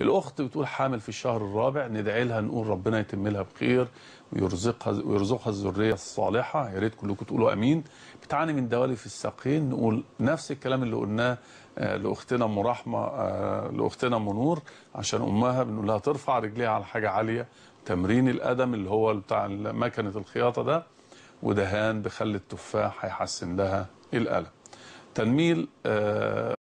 الاخت بتقول حامل في الشهر الرابع ندعي لها نقول ربنا يتم لها بخير ويرزقها ويرزقها الذريه الصالحه يا ريت كلكم تقولوا امين بتعاني من دوالي في الساقين نقول نفس الكلام اللي قلناه آه، لاختنا ام رحمه آه، لاختنا ام نور عشان امها بنقول لها ترفع رجليها على حاجه عاليه تمرين القدم اللي هو بتاع مكنه الخياطه ده ودهان بخل التفاح هيحسن لها الالم تنميل آه،